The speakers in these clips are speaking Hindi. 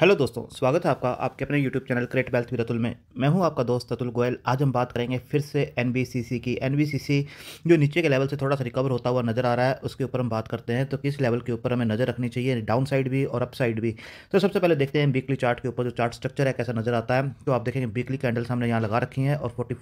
हेलो दोस्तों स्वागत है आपका आपके अपने YouTube channel create wealth with Atul में मैं हूं आपका दोस्त अतुल गोयल आज हम बात करेंगे फिर से एन की एन जो नीचे के लेवल से थोड़ा सा रिकवर होता हुआ नज़र आ रहा है उसके ऊपर हम बात करते हैं तो किस लेवल के ऊपर हमें नज़र रखनी चाहिए डाउन साइड भी और अप साइड भी तो सबसे पहले देखते हैं वीकली चार्ट के ऊपर जो चार्ट स्ट्रक्चर है कैसा नज़र आता है तो आप देखेंगे वीकली कैंडल्स हमने यहाँ लगा रखी हैं और फोर्टी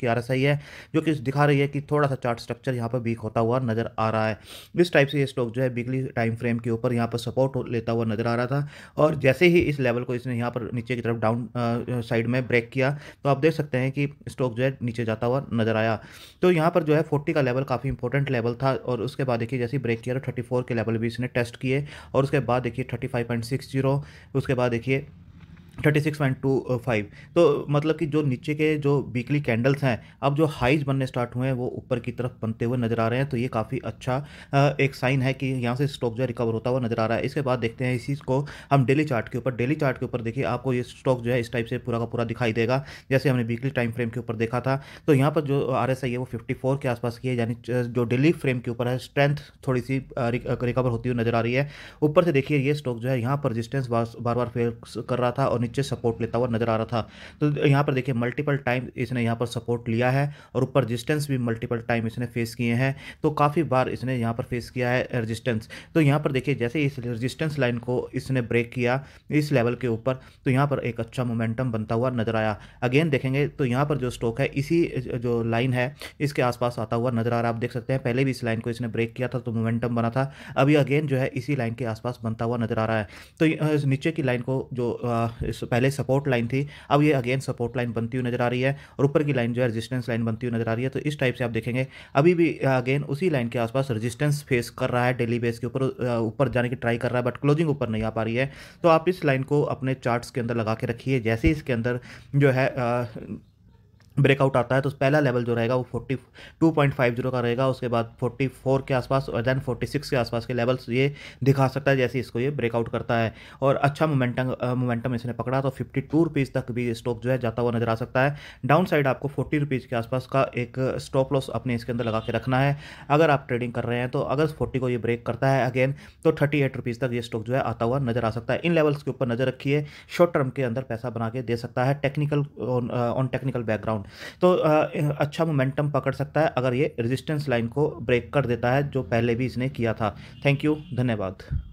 की आर है जो कि दिखा रही है कि थोड़ा सा चार्ट स्ट्रक्चर यहाँ पर वीक होता हुआ नज़र आ रहा है इस टाइप से ये स्टॉक जो है वीकली टाइम फ्रेम के ऊपर यहाँ पर सपोर्ट लेता हुआ नज़र आ रहा था और जैसे जैसे ही इस लेवल को इसने यहाँ पर नीचे की तरफ डाउन साइड में ब्रेक किया तो आप देख सकते हैं कि स्टॉक जो है नीचे जाता हुआ नजर आया तो यहाँ पर जो है फोर्टी का लेवल काफ़ी इंपॉर्टेंट लेवल था और उसके बाद देखिए जैसे ब्रेक किया तो थर्टी के लेवल भी इसने टेस्ट किए और उसके बाद देखिए थर्टी उसके बाद देखिए thirty six point two five तो मतलब कि जो नीचे के जो वीकली कैंडल्स हैं अब जो हाइज बनने स्टार्ट हुए हैं वो ऊपर की तरफ बनते हुए नजर आ रहे हैं तो ये काफ़ी अच्छा एक साइन है कि यहाँ से स्टॉक जो है रिकवर होता हुआ नजर आ रहा है इसके बाद देखते हैं इसी को हम डेली चार्ट के ऊपर डेली चार्ट के ऊपर देखिए आपको ये स्टॉक जो है इस टाइप से पूरा का पूरा दिखाई देगा जैसे हमने वीकली टाइम फ्रेम के ऊपर देखा था तो यहाँ पर जो आर है वो फिफ्टी के आसपास की है यानी जो डेली फ्रेम के ऊपर है स्ट्रेंथ थोड़ी सी रिकवर होती हुई नजर आ रही है ऊपर से देखिए ये स्टॉक जो है यहाँ पर रजिस्टेंस बार बार फेल कर रहा था और नीचे सपोर्ट लेता हुआ नजर आ रहा था तो यहाँ पर देखिए मल्टीपल टाइम इसने यहाँ पर सपोर्ट लिया है और ऊपर रजिस्टेंस भी मल्टीपल टाइम इसने फेस किए हैं तो काफ़ी बार इसने यहाँ पर फेस किया है रजिस्टेंस तो यहाँ पर देखिए जैसे इस रजिस्टेंस लाइन को इसने ब्रेक किया इस लेवल के ऊपर तो यहाँ पर एक अच्छा मोमेंटम बनता हुआ नजर आया अगेन देखेंगे तो यहाँ पर जो स्टॉक है इसी जो लाइन है इसके आसपास आता हुआ नजर आ रहा है आप देख सकते हैं पहले भी इस लाइन को इसने ब्रेक किया था तो मोमेंटम बना था अभी अगेन जो है इसी लाइन के आसपास बनता हुआ नजर आ रहा है तो नीचे की लाइन को जो इस पहले सपोर्ट लाइन थी अब ये अगेन सपोर्ट लाइन बनती हुई नजर आ रही है और ऊपर की लाइन जो है रेजिस्टेंस लाइन बनती हुई नजर आ रही है तो इस टाइप से आप देखेंगे अभी भी अगेन उसी लाइन के आसपास रेजिस्टेंस फेस कर रहा है डेली बेस के ऊपर ऊपर जाने की ट्राई कर रहा है बट क्लोजिंग ऊपर नहीं आ पा रही है तो आप इस लाइन को अपने चार्ट्स के अंदर लगा के रखिए जैसे इसके अंदर जो है ब्रेकआउट आता है तो पहला लेवल जो रहेगा वो forty two point five zero का रहेगा उसके बाद फोर्टी फोर के आसपास और देन फोर्टी सिक्स के आसपास के लेवल्स ये दिखा सकता है जैसे इसको ये ब्रेकआउट करता है और अच्छा मोमेंटम मोमेंटम इसने पकड़ा तो फिफ्टी टू रुपीज़ तक भी स्टॉक जो है जाता हुआ नजर आ सकता है डाउन साइड आपको फोर्टी रुपीज़ के आसपास का एक स्टॉप लॉस अपने इसके अंदर लगा के रखना है अगर आप ट्रेडिंग कर रहे हैं तो अगर फोर्टी को ये ब्रेक करता है अगेन तो थर्टी एट रुपीज़ तक ये स्टॉक जो है आता हुआ नजर आ सकता है इन लेवल्स के ऊपर नज़र रखिए शॉर्ट टर्म के अंदर पैसा बना के दे सकता है technical on technical background down तो अच्छा मोमेंटम पकड़ सकता है अगर ये रेजिस्टेंस लाइन को ब्रेक कर देता है जो पहले भी इसने किया था थैंक यू धन्यवाद